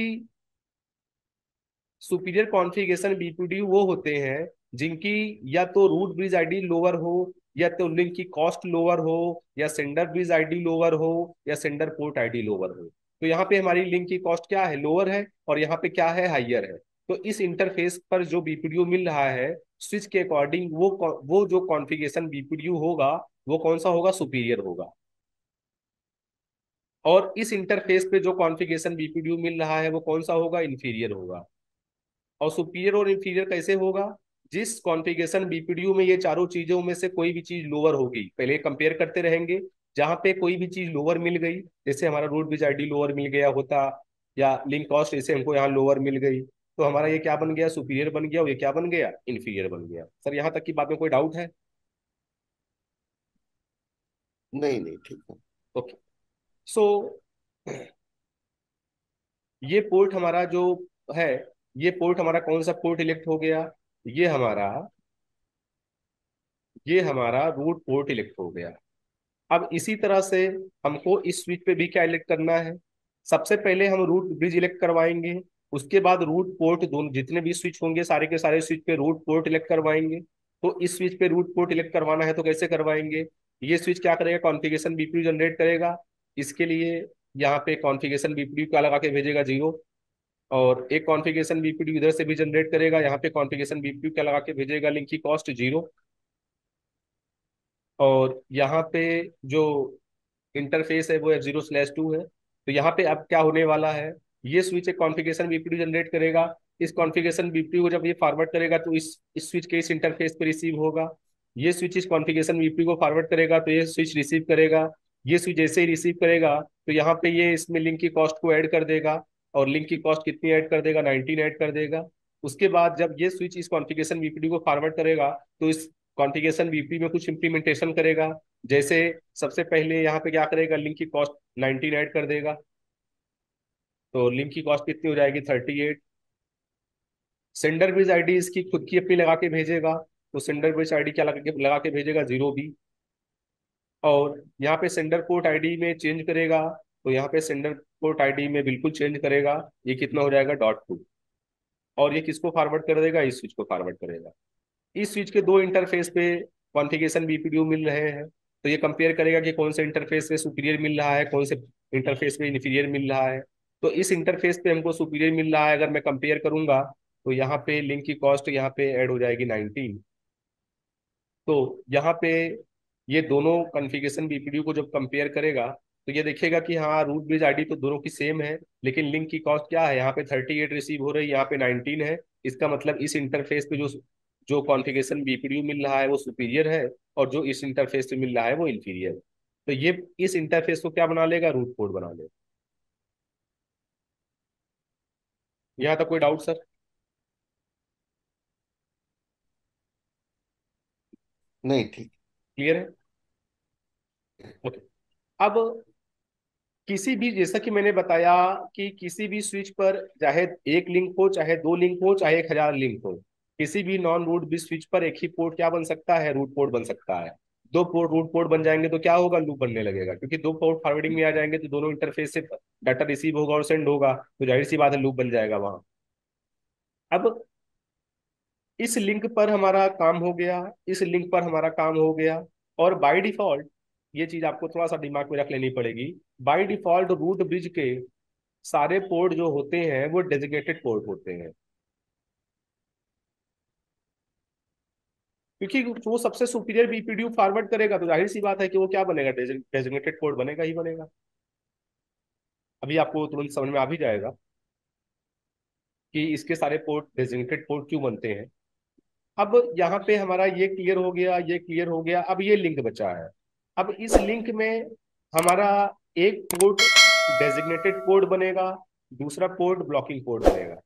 सुपीरियर कॉन्फ़िगरेशन बीपीडी वो होते हैं जिनकी या तो रूट ब्रिज आईडी लोअर हो या तो लिंक की कॉस्ट लोअर हो या सेंडर ब्रिज आईडी लोअर हो या सेंडर पोर्ट आईडी लोअर हो तो यहाँ पे हमारी लिंक की कॉस्ट क्या है लोअर है और यहाँ पे क्या है हाइयर है तो इस इंटरफेस पर जो बीपीडीयू मिल रहा है स्विच के अकॉर्डिंग वो वो जो कॉन्फिगेशन बीपीडीयू होगा वो कौन सा होगा सुपीरियर होगा और इस इंटरफेस पे जो कॉन्फ़िगरेशन बीपीडीयू मिल रहा है वो कौन सा होगा इन्फीरियर होगा और सुपीरियर और इंफीरियर कैसे होगा जिस कॉन्फ़िगरेशन बीपीडीयू में ये चारों चीजों में से कोई भी चीज लोअर होगी पहले कंपेयर करते रहेंगे जहां पे कोई भी चीज लोअर मिल गई जैसे हमारा रूट बिज आई लोअर मिल गया होता या लिंक कॉस्ट जैसे हमको यहाँ लोअर मिल गई तो हमारा ये क्या बन गया सुपीरियर बन गया और ये क्या बन गया इन्फीरियर बन गया सर यहाँ तक की बात में कोई डाउट है नहीं नहीं ठीक है ओके सो ये पोर्ट हमारा जो है ये पोर्ट हमारा कौन सा पोर्ट इलेक्ट हो गया ये हमारा ये हमारा रूट पोर्ट इलेक्ट हो गया अब इसी तरह से हमको इस स्विच पे भी क्या इलेक्ट करना है सबसे पहले हम रूट ब्रिज इलेक्ट करवाएंगे उसके बाद रूट पोर्ट दोनों जितने भी स्विच होंगे सारे के सारे स्विच पे रूट पोर्ट इलेक्ट करवाएंगे तो इस स्विच पे रूट पोर्ट इलेक्ट करवाना है तो कैसे करवाएंगे ये स्विच क्या करेगा कॉन्फ़िगरेशन बीपीयू जनरेट करेगा इसके लिए यहाँ पे कॉन्फ़िगरेशन बीपीयू का लगा के भेजेगा जीरो और एक कॉन्फ़िगरेशन बीपीडी इधर से भी जनरेट करेगा यहाँ पे कॉन्फ़िगरेशन बीपीडी क्या लगा के भेजेगा लिंक की कॉस्ट जीरो और यहाँ पे जो इंटरफेस है वो एफ जीरो स्लैश टू है तो यहाँ पे अब क्या होने वाला है ये स्विच एक कॉन्फ़िगरेशन बीपीडी जनरेट करेगा इस कॉन्फ़िगरेशन बीपीडी को जब ये फॉरवर्ड करेगा तो इस इस स्विच के इस इंटरफेस पर रिसीव होगा ये स्विच इस कॉन्फ़िगरेशन बीपीडी को फॉरवर्ड करेगा तो ये स्विच रिसीव करेगा ये स्विच जैसे ही रिसीव करेगा तो यहाँ पे ये इसमें लिंक की कॉस्ट को ऐड कर देगा और लिंक की कॉस्ट कितनी ऐड कर देगा नाइनटीन ऐड कर देगा उसके बाद जब ये स्विच इस कॉन्फ़िगरेशन वीपीडी को फॉरवर्ड करेगा तो इस कॉन्फ़िगरेशन वीपीडी में कुछ इंप्लीमेंटेशन करेगा जैसे सबसे पहले यहाँ पे क्या करेगा लिंक की कॉस्ट नाइनटीन ऐड कर देगा तो लिंक की कॉस्ट कितनी हो जाएगी thirty eight sender I D इसकी खुद की अपनी लगा के भेजेगा तो सेंडर आई डी क्या लगा के भेजेगा जीरो बी और यहाँ पे सेंडर पोर्ट आईडी में चेंज करेगा तो यहाँ पे सेंडर पोर्ट आईडी में बिल्कुल चेंज करेगा ये कितना हो जाएगा डॉट टू और ये किसको फॉरवर्ड कर देगा इस स्विच को फॉरवर्ड करेगा इस स्विच के दो इंटरफेस पे कॉन्फिगेशन बीपीडीयू मिल रहे हैं तो ये कंपेयर करेगा कि कौन से इंटरफेस पे सुपीरियर मिल रहा है कौन से इंटरफेस पे इन्फीरियर मिल रहा है तो इस इंटरफेस पे हमको सुपीरियर मिल रहा है अगर मैं कंपेयर करूंगा तो यहाँ पे लिंक की कॉस्ट यहाँ पे ऐड हो जाएगी नाइनटीन तो यहाँ पे ये दोनों कॉन्फ़िगरेशन बीपीडीयू को जब कंपेयर करेगा तो ये देखेगा कि हाँ रूट ब्रिज आईडी तो दोनों की सेम है लेकिन लिंक की कॉस्ट क्या है यहाँ पे थर्टी एट रिसीव हो रही है यहाँ पे नाइनटीन है इसका मतलब इस इंटरफेस पे जो जो कॉन्फ़िगरेशन बीपीडीयू मिल रहा है वो सुपीरियर है और जो इस इंटरफेस पे मिल रहा है वो इंफीरियर तो ये इस इंटरफेस को क्या बना लेगा रूट कोड बना लेगा यहाँ तक कोई डाउट सर नहीं ठीक क्लियर है ओके okay. अब किसी भी जैसा कि मैंने बताया कि किसी भी स्विच पर चाहे एक लिंक हो चाहे दो लिंक हो चाहे एक हजार लिंक हो किसी भी नॉन रूट भी स्विच पर एक ही पोर्ट क्या बन सकता है रूट पोर्ट बन सकता है दो पोर्ट रूट पोर्ट बन जाएंगे तो क्या होगा लूप बनने लगेगा क्योंकि दो पोर्ट फॉरवर्डिंग में आ जाएंगे तो दोनों इंटरफेस से डाटा रिसीव होगा और सेंड होगा तो जाहिर सी बात है लूप बन जाएगा वहां अब इस लिंक पर हमारा काम हो गया इस लिंक पर हमारा काम हो गया और बाय डिफॉल्ट ये चीज आपको थोड़ा सा दिमाग में रख लेनी पड़ेगी बाय डिफॉल्ट रूट ब्रिज के सारे पोर्ट जो होते हैं वो डेजिग्नेटेड पोर्ट होते हैं क्योंकि वो सबसे सुपीरियर बीपीडीयू फॉरवर्ड करेगा तो जाहिर सी बात है कि वो क्या बनेगा डेजिग्नेटेड पोर्ट बनेगा ही बनेगा अभी आपको तुरंत समझ में आ भी जाएगा कि इसके सारे पोर्ट डेजिग्नेटेड पोर्ट क्यों बनते हैं अब यहाँ पे हमारा ये क्लियर हो गया ये क्लियर हो गया अब ये लिंक बचा है अब इस लिंक में हमारा एक पोर्ट डेजिग्नेटेड पोर्ट बनेगा दूसरा पोर्ट ब्लॉकिंग पोर्ट बनेगा